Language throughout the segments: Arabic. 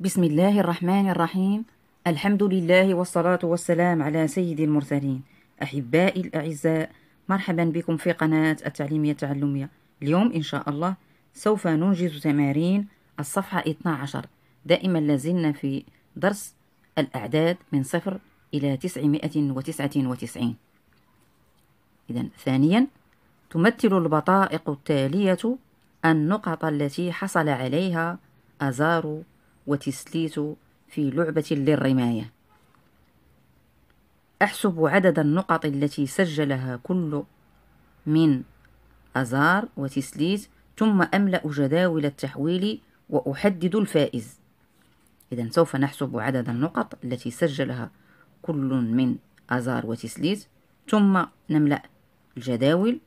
بسم الله الرحمن الرحيم الحمد لله والصلاة والسلام على سيد المرسلين أحبائي الأعزاء مرحبا بكم في قناة التعليمية التعلمية اليوم إن شاء الله سوف ننجز تمارين الصفحة 12 دائما لازلنا في درس الأعداد من صفر إلى 999 إذا ثانيا تمثل البطائق التالية النقط التي حصل عليها أزار وتسليت في لعبة للرماية أحسب عدد النقط التي سجلها كل من أزار وتسليت ثم أملأ جداول التحويل وأحدد الفائز إذا سوف نحسب عدد النقط التي سجلها كل من أزار وتسليت ثم نملأ الجداول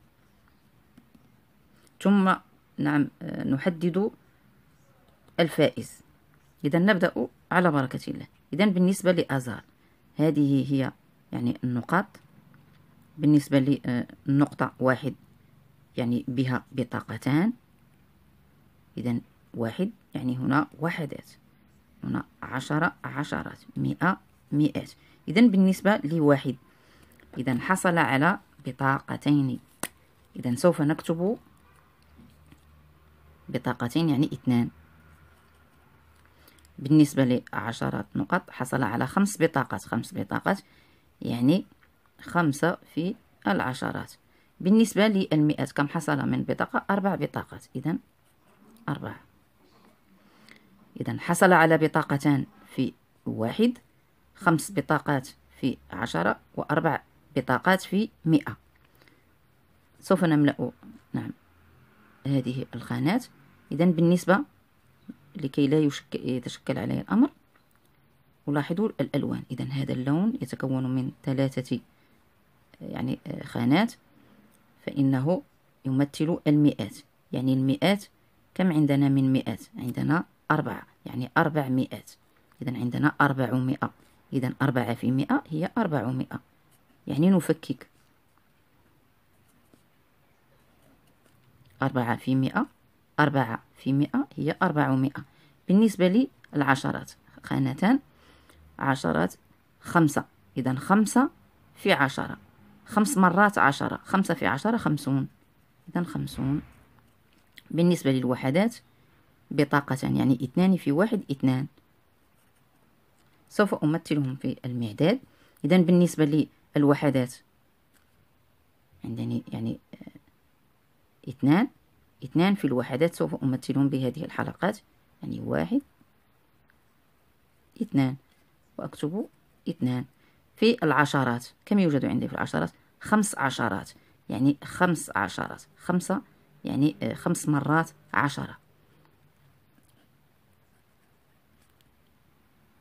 ثم نعم آه، نحدد الفائز إذا نبدأ على بركة الله إذا بالنسبة لأزار هذه هي يعني النقاط بالنسبة للنقطة آه، واحد يعني بها بطاقتان إذا واحد يعني هنا وحدات هنا عشرة عشرات مئة مئات إذا بالنسبة لواحد إذا حصل على بطاقتين إذا سوف نكتب بطاقتين يعني اثنان بالنسبة لعشرات نقط حصل على خمس بطاقات خمس بطاقات يعني خمسة في العشرات بالنسبة للمئات كم حصل من بطاقة أربع بطاقات إذا أربعة إذا حصل على بطاقتان في واحد خمس بطاقات في عشرة وأربع بطاقات في مئة سوف نملأ نعم هذه الخانات إذا بالنسبة لكي لا يتشكل عليه الأمر ولاحظوا الألوان إذا هذا اللون يتكون من ثلاثة يعني آه، خانات فإنه يمثل المئات يعني المئات كم عندنا من مئات عندنا أربعة يعني أربع مئات إذا عندنا أربعمائة إذا أربعة في مئة هي أربعمائة يعني نفكك أربعة في مئة أربعة في مئة هي أربعمائة بالنسبة لي العشرات خانتان عشرات خمسة إذا خمسة في عشرة خمس مرات عشرة خمسة في عشرة خمسون إذا خمسون بالنسبة للوحدات بطاقتان يعني اثنان في واحد اثنان سوف أمثلهم في المعداد إذا بالنسبة للوحدات عندني يعني آه، اثنان اثنان في الوحدات سوف أمثلهم بهذه الحلقات يعني واحد اثنان وأكتب اثنان في العشرات كم يوجد عندي في العشرات خمس عشرات يعني خمس عشرات خمسة يعني آه، خمس مرات عشرة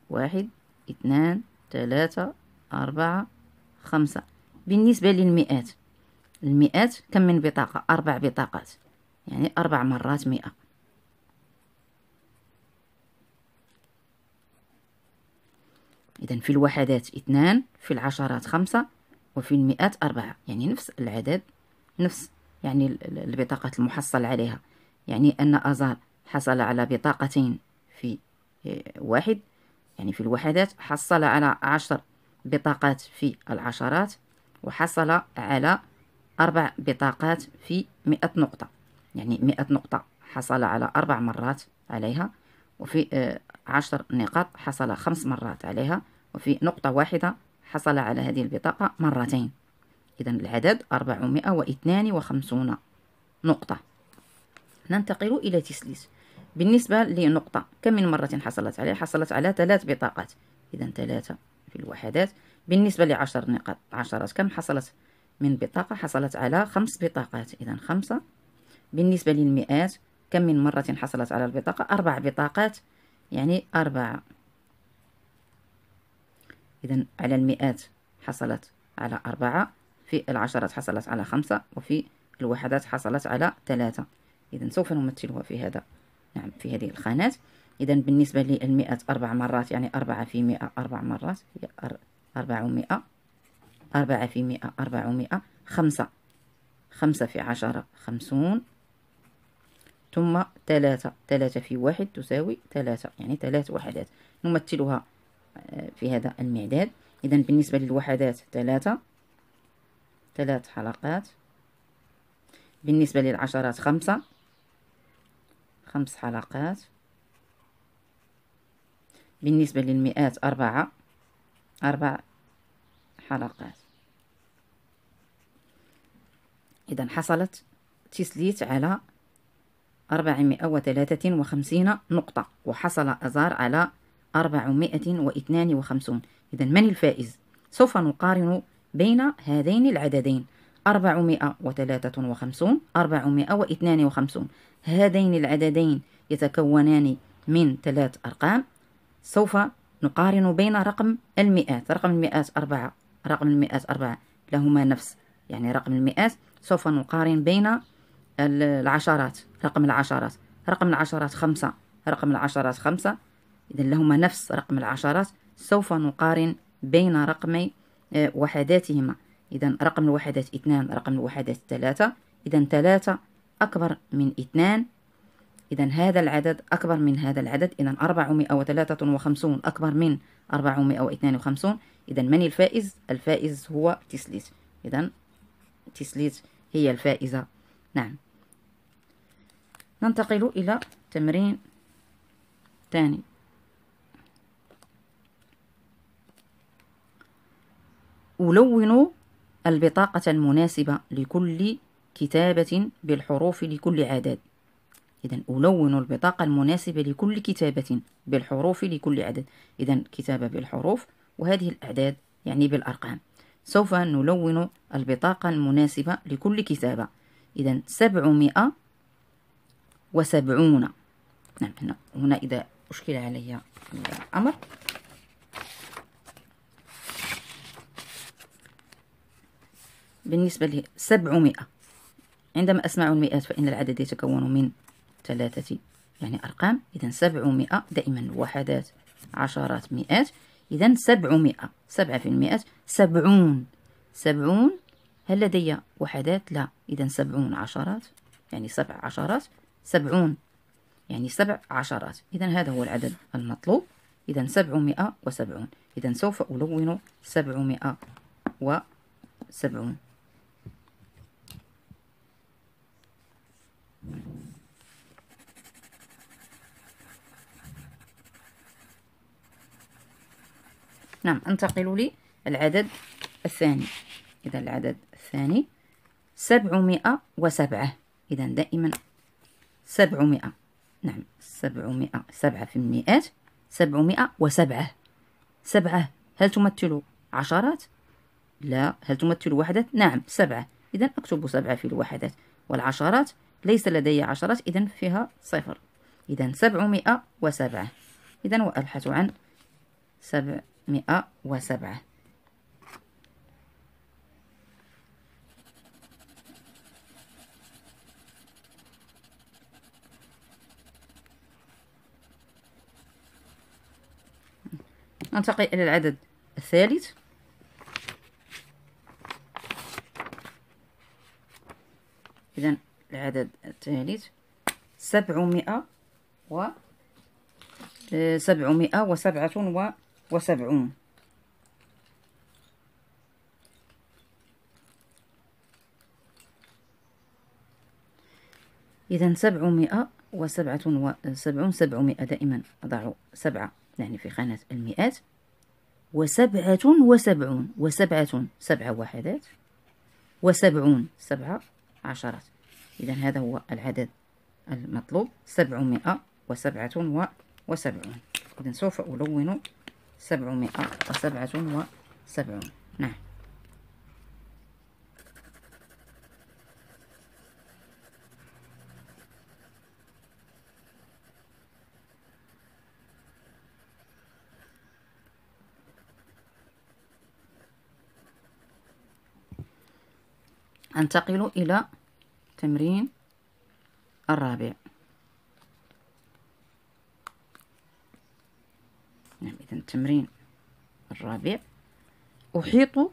واحد اثنان ثلاثة أربعة خمسة بالنسبة للمئات المئات كم من بطاقة أربع بطاقات يعني أربع مرات مئة إذا في الوحدات اثنان في العشرات خمسة وفي المئات أربعة يعني نفس العدد نفس يعني البطاقة المحصل عليها يعني أن أزار حصل على بطاقتين في آه، واحد يعني في الوحدات حصل على عشر بطاقات في العشرات وحصل على أربع بطاقات في مئة نقطة يعني مئة نقطة حصل على أربع مرات عليها وفي آه، عشر نقاط حصل خمس مرات عليها وفي نقطة واحدة حصل على هذه البطاقة مرتين إذا العدد أربعمائة واثنان وخمسون نقطة ننتقل إلى تسليس بالنسبة لنقطة كم من مرة حصلت عليها حصلت على ثلاث بطاقات إذا ثلاثة في الوحدات بالنسبة لعشر نقاط عشرات كم حصلت من بطاقة حصلت على خمس بطاقات إذا خمسة بالنسبة للمئات كم من مرة حصلت على البطاقة أربع بطاقات يعني أربعة إذا على المئات حصلت على أربعة في العشرات حصلت على خمسة وفي الوحدات حصلت على ثلاثة إذا سوف نمثلها في هذا نعم في هذه الخانات إذا بالنسبة للمئات أربع مرات يعني أربعة في مئة أربع مرات هي أربعمائة أربعة في مئة أربعمائة خمسة خمسة في عشرة خمسون ثم ثلاثة ثلاثة في واحد تساوي ثلاثة يعني ثلاث وحدات نمثلها آه، في هذا المعداد إذا بالنسبة للوحدات ثلاثة ثلاث حلقات بالنسبة للعشرات خمسة خمس حلقات بالنسبة للمئات أربعة أربع حلقات إذا حصلت تسليت على 453 نقطة وحصل أزار على 452 إذا من الفائز؟ سوف نقارن بين هذين العددين 453 452 هذين العددين يتكونان من ثلاث أرقام سوف نقارن بين رقم المئات رقم المئات أربعة رقم المئات أربعة لهما نفس يعني رقم المئات سوف نقارن بين العشرات رقم العشرات رقم العشرات خمسة رقم العشرات خمسة إذا لهما نفس رقم العشرات سوف نقارن بين رقمي آه، وحداتهما إذا رقم الوحدات اثنان رقم الوحدات ثلاثة إذا ثلاثة أكبر من اثنان إذا هذا العدد أكبر من هذا العدد إذا وثلاثة وخمسون أكبر من وخمسون إذا من الفائز؟ الفائز هو تسليت إذا تسليت هي الفائزة نعم ننتقل إلى تمرين ثاني ألون البطاقة المناسبة لكل كتابة بالحروف لكل عدد إذا ألون البطاقة المناسبة لكل كتابة بالحروف لكل عدد إذا كتابة بالحروف وهذه الأعداد يعني بالأرقام سوف نلون البطاقة المناسبة لكل كتابة إذا سبعمائة وسبعون نعم هنا, هنا إذا أشكل علي الأمر بالنسبة لسبعمائة عندما أسمع المئات فإن العدد يتكون من ثلاثة يعني أرقام إذا سبعمائة دائما وحدات عشرات مئات إذا سبعمائة سبعة في المئة سبعون سبعون هل لدي وحدات لا إذا سبعون عشرات يعني سبع عشرات سبعون يعني سبع عشرات إذا هذا هو العدد المطلوب إذا سبعمائة وسبعون إذا سوف ألون سبعمائة وسبعون نعم انتقل لي العدد الثاني إذا العدد الثاني سبعمائة وسبعة إذا دائما سبعمائة نعم سبعمائة سبعة في المئات سبعمائة وسبعة سبعة هل تمثل عشرات؟ لا هل تمثل وحدات؟ نعم سبعة إذا أكتب سبعة في الوحدات والعشرات ليس لدي عشرات إذا فيها صفر إذا سبعمائة وسبعة إذا وأبحث عن سبعمائة وسبعة ننتقل إلى العدد الثالث إذا العدد الثالث سبعمائة و آه، سبعمائة وسبعة و وسبعون إذا سبعمائة وسبعة وسبعون سبعمائة دائما أضع سبعة يعني في خانة المئات وسبعة وسبعون وسبعة سبعة وحدات وسبعون سبعة عشرات إذا هذا هو العدد المطلوب سبعمائة وسبعة وسبعون إذا سوف ألون سبعمائة وسبعة وسبعون نعم أنتقل إلى التمرين الرابع نعم إذا التمرين الرابع أحيط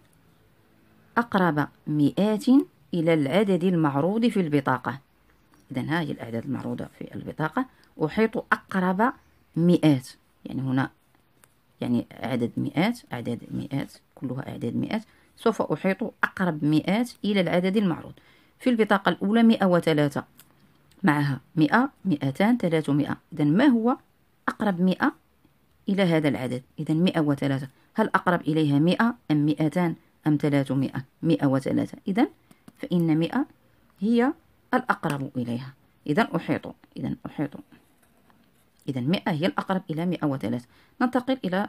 أقرب مئات إلى العدد المعروض في البطاقة إذا ها هي الأعداد المعروضة في البطاقة أحيط أقرب مئات يعني هنا يعني عدد مئات أعداد مئات كلها أعداد مئات سوف أحيط أقرب مئات إلى العدد المعروض في البطاقة الأولى مئة وثلاثة معها مئة مئتان ثلاثمائة إذا ما هو أقرب مئة إلى هذا العدد إذا مئة وثلاثة هل أقرب إليها مئة أم مئتان أم ثلاثمائة مئة وثلاثة إذا فإن مئة هي الأقرب إليها إذا أحيط إذا أحيط إذا مئة هي الأقرب إلى مئة وثلاثة ننتقل إلى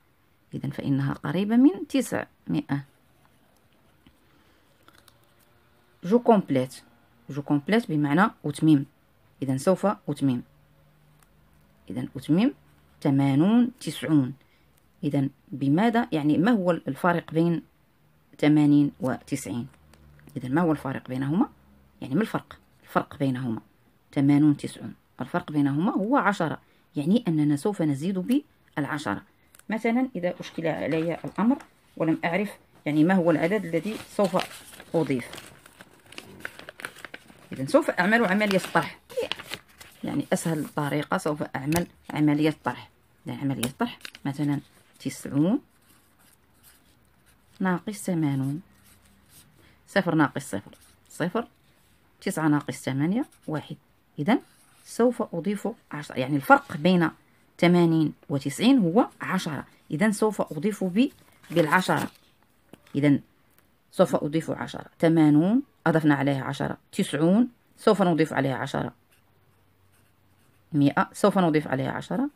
إذا فإنها قريبة من تسع مئة جو كومبليت جو كومبليت بمعنى أتمم إذا سوف أتمم إذا أتمم ثمانون تسعون إذا بماذا يعني ما هو الفارق بين ثمانين وتسعين إذا ما هو الفارق بينهما يعني ما الفرق الفرق بينهما ثمانون تسعون الفرق بينهما هو عشرة يعني أننا سوف نزيد بالعشرة مثلا إذا أشكل علي الأمر ولم أعرف يعني ما هو العدد الذي سوف أضيف إذا سوف أعمل عملية طرح يعني أسهل طريقة سوف أعمل عملية طرح إذا عملية طرح مثلا تسعون ناقص ثمانون صفر ناقص صفر صفر تسعة ناقص ثمانية واحد إذا سوف أضيف عشرة يعني الفرق بين ثمانين وتسعين هو عشرة إذا سوف أضيف ب بالعشرة إذا سوف أضيف عشرة ثمانون أضفنا عليها عشرة تسعون سوف نضيف عليها عشرة مئة سوف نضيف عليها عشرة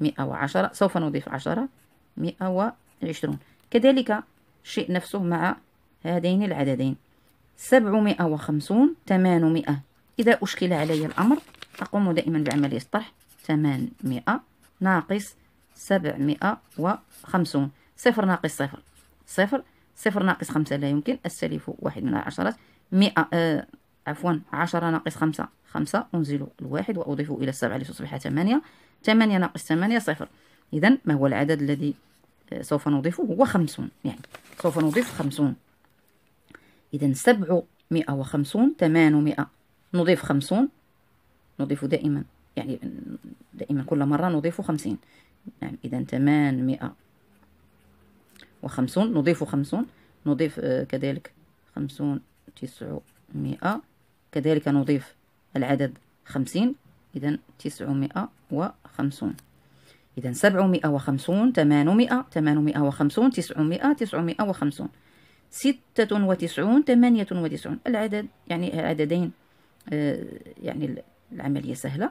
مئة وعشرة سوف نضيف عشرة مئة وعشرون كذلك الشيء نفسه مع هذين العددين 750 وخمسون إذا أشكل علي الأمر أقوم دائما بعملية طرح 800 ناقص سبعمائة وخمسون صفر ناقص صفر صفر صفر ناقص خمسة لا يمكن السالف واحد من العشرات مئة آه عفوا عشرة ناقص خمسة خمسة أنزل الواحد وأضيف إلى السبعة لتصبح ثمانية ثمانية ناقص ثمانية صفر إذا ما هو العدد الذي آه، سوف نضيفه هو خمسون يعني سوف نضيف خمسون إذا سبعمائة وخمسون ثمانمائة نضيف خمسون نضيف دائما يعني دائما كل مرة نضيف خمسين نعم إذا ثمانمائة وخمسون نضيف خمسون نضيف آه، كذلك خمسون تسعمائة كذلك نضيف العدد خمسين إذا تسعمائة وخمسون إذا سبعمائة وخمسون ثمانمائة ثمانمائة وخمسون تسعمائة تسعمائة وخمسون ستة وتسعون ثمانية وتسعون العدد يعني عددين آه، يعني العملية سهلة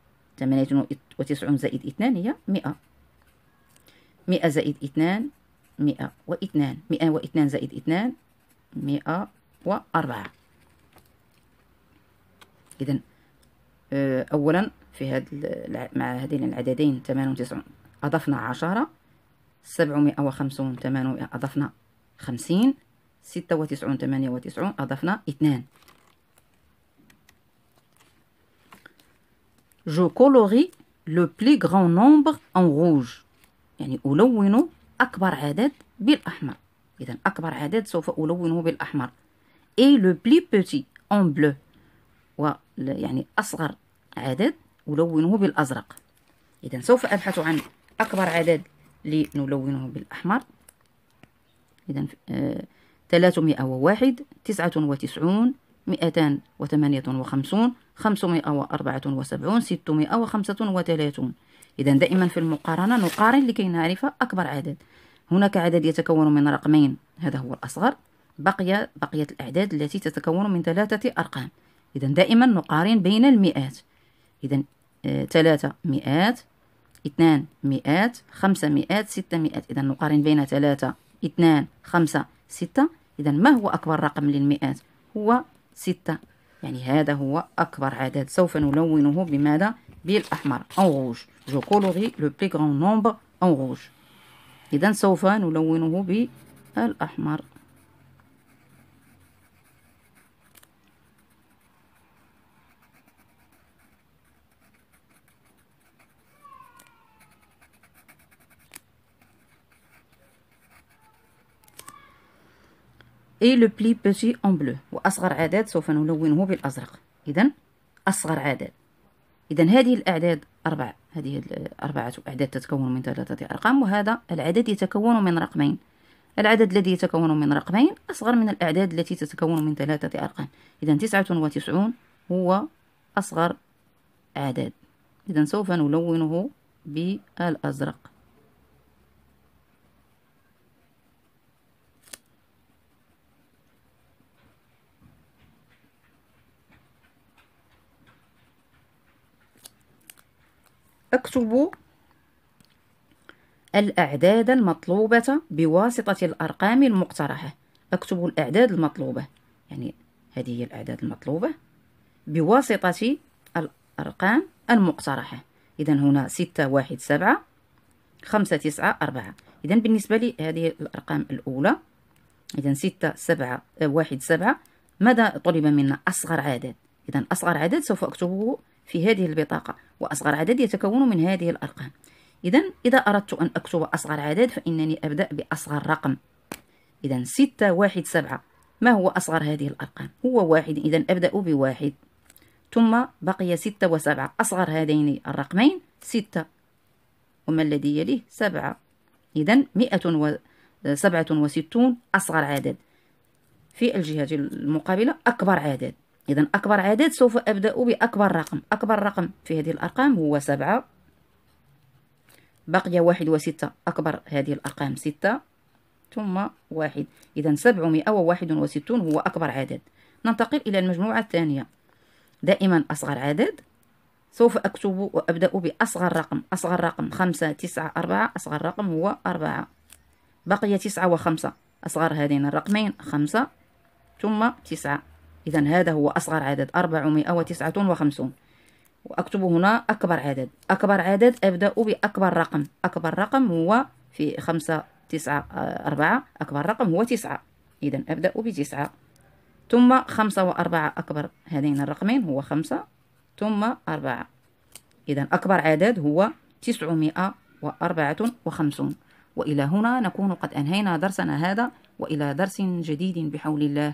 ثمانية وتسعون زائد اثنان هي مئة مئة زائد اثنان مئة واثنان مئة واثنان زائد اثنان مئة وأربعة إذا آه، أولا في هذا مع هذين العددين ثمان وتسعون أضفنا عشرة سبعمائة وخمسون ثمانمائة أضفنا خمسين ستة وتسعون ثمانية وتسعون أضفنا اثنان Je colorie le plus grand nombre en rouge يعني ألون أكبر عدد بالأحمر إذا أكبر عدد سوف ألونه بالأحمر et le plus petit en bleu و يعني أصغر عدد ألونه بالأزرق إذا سوف أبحث عن أكبر عدد لنلونه بالأحمر إذا آه، ثلاثمائة وواحد تسعة وتسعون 258 574 635 إذا دائما في المقارنة نقارن لكي نعرف أكبر عدد هناك عدد يتكون من رقمين هذا هو الأصغر بقي بقية الأعداد التي تتكون من ثلاثة أرقام إذا دائما نقارن بين المئات إذا آه، ثلاثة مئات اثنان مئات خمسة مئات ستة مئات إذا نقارن بين ثلاثة اثنان خمسة ستة إذا ما هو أكبر رقم للمئات هو ستة يعني هذا هو أكبر عدد سوف نلونه بماذا؟ بالأحمر أو روج جو كولوغي لو بلي كغون نومبغ أو روج إذا سوف نلونه بالأحمر اي لو بلي بيتي اون بلو واصغر عدد سوف نلونه بالازرق اذا اصغر عدد اذا هذه الاعداد اربع هذه اربعه اعداد تتكون من ثلاثه ارقام وهذا العدد يتكون من رقمين العدد الذي يتكون من رقمين اصغر من الاعداد التي تتكون من ثلاثه ارقام اذا 99 هو اصغر عدد اذا سوف نلونه بالازرق اكتب الأعداد المطلوبة بواسطة الأرقام المقترحة أكتب الأعداد المطلوبة يعني هذه هي الأعداد المطلوبة بواسطة الأرقام المقترحة إذا هنا ستة واحد سبعة خمسة تسعة أربعة إذا بالنسبة لي هذه الأرقام الأولى إذا ستة سبعة واحد سبعة ماذا طلب منا أصغر عدد إذا أصغر عدد سوف أكتبه في هذه البطاقة وأصغر عدد يتكون من هذه الأرقام إذا إذا أردت أن أكتب أصغر عدد فإنني أبدأ بأصغر رقم إذا ستة واحد سبعة ما هو أصغر هذه الأرقام هو واحد إذا أبدأ بواحد ثم بقي ستة وسبعة أصغر هذين الرقمين ستة وما الذي يليه سبعة إذا مئة وسبعة وستون أصغر عدد في الجهة المقابلة أكبر عدد إذا أكبر عدد سوف أبدأ بأكبر رقم أكبر رقم في هذه الأرقام هو سبعة بقي واحد وستة أكبر هذه الأرقام ستة ثم واحد إذا سبعمائة وواحد وستون هو أكبر عدد ننتقل إلى المجموعة الثانية دائما أصغر عدد سوف أكتب وأبدأ بأصغر رقم أصغر رقم خمسة تسعة أربعة أصغر رقم هو أربعة بقي تسعة وخمسة أصغر هذين الرقمين خمسة ثم تسعة إذا هذا هو أصغر عدد وتسعة وخمسون وأكتب هنا أكبر عدد أكبر عدد أبدأ بأكبر رقم أكبر رقم هو في خمسة تسعة آه، أربعة أكبر رقم هو تسعة إذا أبدأ بتسعة ثم خمسة وأربعة أكبر هذين الرقمين هو خمسة ثم أربعة إذا أكبر عدد هو تسعمائة وأربعة وخمسون وإلى هنا نكون قد أنهينا درسنا هذا وإلى درس جديد بحول الله